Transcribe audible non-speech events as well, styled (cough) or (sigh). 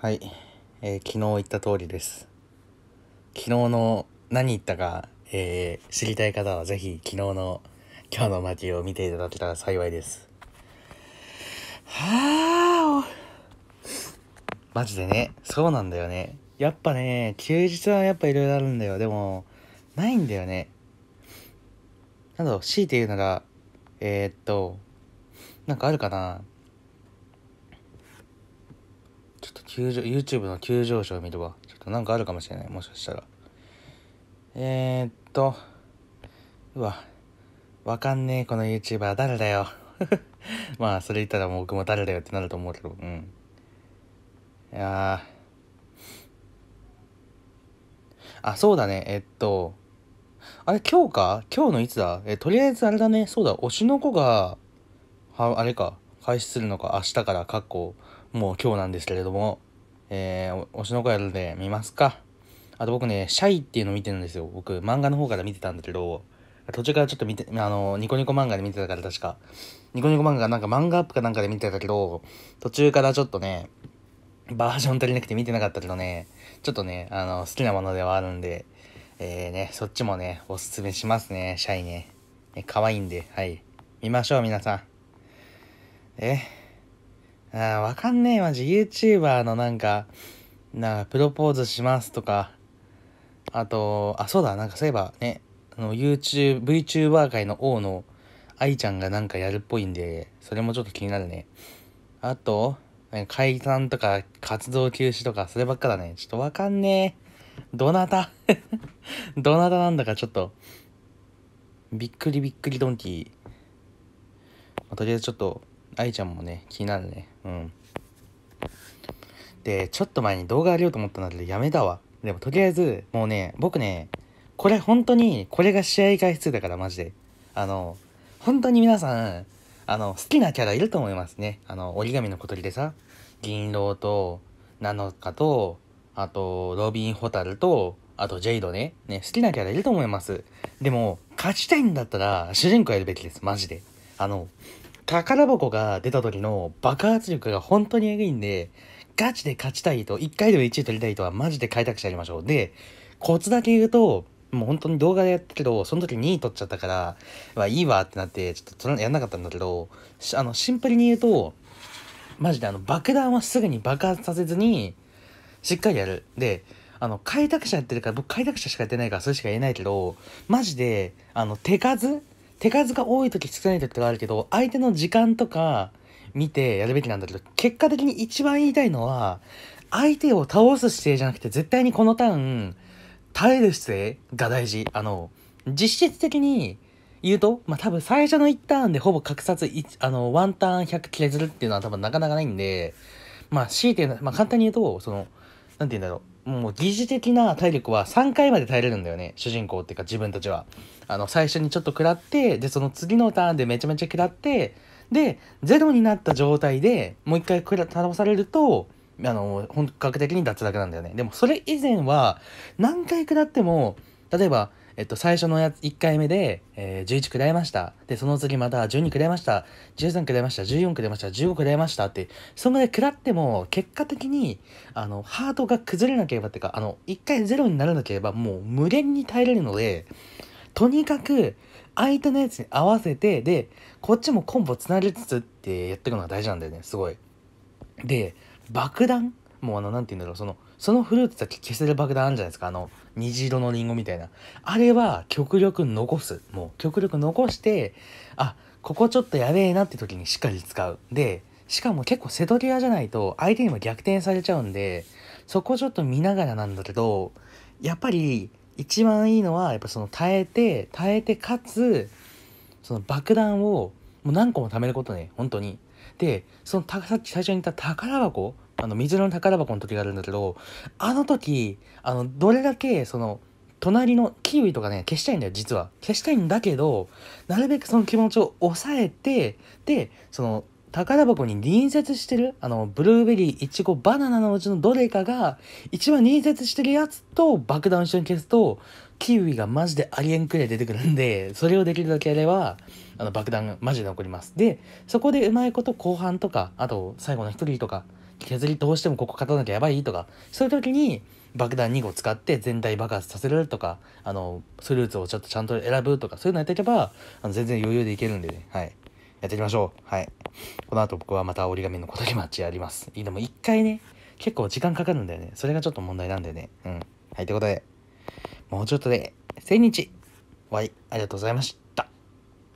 はい、えー、昨日言った通りです昨日の何言ったか、えー、知りたい方はぜひ昨日の「今日の街を見ていただけたら幸いですはあマジでねそうなんだよねやっぱね休日はやっぱいろいろあるんだよでもないんだよねなんだろう強いて言うならえー、っとなんかあるかなちょっと急上、YouTube の急上昇を見れば、ちょっとなんかあるかもしれない。もしかしたら。えー、っと、うわ、わかんねえ、この YouTuber 誰だよ。(laughs) まあ、それ言ったらも僕も誰だよってなると思うけど、うん。いやあ、そうだね、えっと、あれ、今日か今日のいつだえ、とりあえずあれだね、そうだ、推しの子が、は、あれか、開始するのか、明日から、かっこ、もう今日なんですけれども、えー、推しの子やるで見ますか。あと僕ね、シャイっていうの見てるんですよ。僕、漫画の方から見てたんだけど、途中からちょっと見て、あの、ニコニコ漫画で見てたから確か、ニコニコ漫画なんか漫画アップかなんかで見てたけど、途中からちょっとね、バージョン足りなくて見てなかったけどね、ちょっとね、あの、好きなものではあるんで、えー、ね、そっちもね、おすすめしますね、シャイね。ね可愛いんで、はい。見ましょう、皆さん。えああ、わかんねえ、マジ YouTuber のなんか、なんか、プロポーズしますとか、あと、あ、そうだ、なんかそういえばね、あの、YouTube、VTuber 界の王の愛ちゃんがなんかやるっぽいんで、それもちょっと気になるね。あと、解散とか活動休止とか、そればっかだね。ちょっとわかんねえ。どなた (laughs) どなたなんだかちょっと、びっくりびっくりドンキー。まあ、とりあえずちょっと、愛ちゃんもね、気になるね。うん。で、ちょっと前に動画あげようと思ったんだけど、やめたわ。でも、とりあえず、もうね、僕ね、これ本当に、これが試合回数だから、マジで。あの、本当に皆さん、あの、好きなキャラいると思いますね。あの、折り紙の小鳥でさ、銀狼と、ナノカと、あと、ロビン・ホタルと、あと、ジェイドね。ね、好きなキャラいると思います。でも、勝ちたいんだったら、主人公やるべきです、マジで。あの、宝箱が出た時の爆発力が本当にエグいんで、ガチで勝ちたいと、1回でも1位取りたいとはマジで開拓者やりましょう。で、コツだけ言うと、もう本当に動画でやったけど、その時2位取っちゃったから、まあいいわってなって、ちょっとやんなかったんだけど、あの、シンプルに言うと、マジであの、爆弾はすぐに爆発させずに、しっかりやる。で、あの、開拓者やってるから、僕開拓者しかやってないから、それしか言えないけど、マジで、あの、手数手数が多い時少ない時とかあるけど相手の時間とか見てやるべきなんだけど結果的に一番言いたいのは相手を倒す姿勢じゃなくて絶対にこのターン耐える姿勢が大事あの実質的に言うと、まあ、多分最初の1ターンでほぼ格殺あの1ターン100削るっていうのは多分なかなかないんでまあ強いて、まあ、簡単に言うとその何て言うんだろうもう疑似的な体力は3回まで耐えれるんだよね主人公っていうか自分たちはあの最初にちょっと食らってでその次のターンでめちゃめちゃ食らってでゼロになった状態でもう一回食ら倒されるとあの本格的に脱落なんだよねでもそれ以前は何回食らっても例えばえっと、最初のやつ、1回目で、えー、11くらいました。で、その次また12くらいました。13くらいました。14くらいました。15くらいましたって、そんぐらいらっても、結果的に、あの、ハートが崩れなければっていうか、あの、1回ゼロにならなければ、もう無限に耐えれるので、とにかく、相手のやつに合わせて、で、こっちもコンボ繋げつつってやっていくのが大事なんだよね、すごい。で、爆弾もうあの、なんて言うんだろう、その、そのフルーツだけ消せる爆弾あるんじゃないですかあの虹色のリンゴみたいなあれは極力残すもう極力残してあここちょっとやべえなって時にしっかり使うでしかも結構瀬戸際じゃないと相手にも逆転されちゃうんでそこちょっと見ながらなんだけどやっぱり一番いいのはやっぱその耐えて耐えてかつその爆弾をもう何個も貯めることね本当にでそのさっき最初に言った宝箱あの、水の宝箱の時があるんだけど、あの時、あの、どれだけ、その、隣のキウイとかね、消したいんだよ、実は。消したいんだけど、なるべくその気持ちを抑えて、で、その、宝箱に隣接してる、あの、ブルーベリー、イチゴ、バナナのうちのどれかが、一番隣接してるやつと爆弾を一緒に消すと、キウイがマジでありえんくらい出てくるんで、それをできるだけやれば、あの、爆弾がマジで起こります。で、そこでうまいこと後半とか、あと最後の一人とか、削りどうしてもここ勝たなきゃやばいとかそういう時に爆弾2個使って全体爆発させるとかあのスルーツをちょっとちゃんと選ぶとかそういうのやっていけばあの全然余裕でいけるんでねはいやっていきましょうはいこの後僕はまた折り紙の小竹マッチやりますいいでも1回ね結構時間かかるんだよねそれがちょっと問題なんだよねうんはいということでもうちょっとで1000日終わりありがとうございました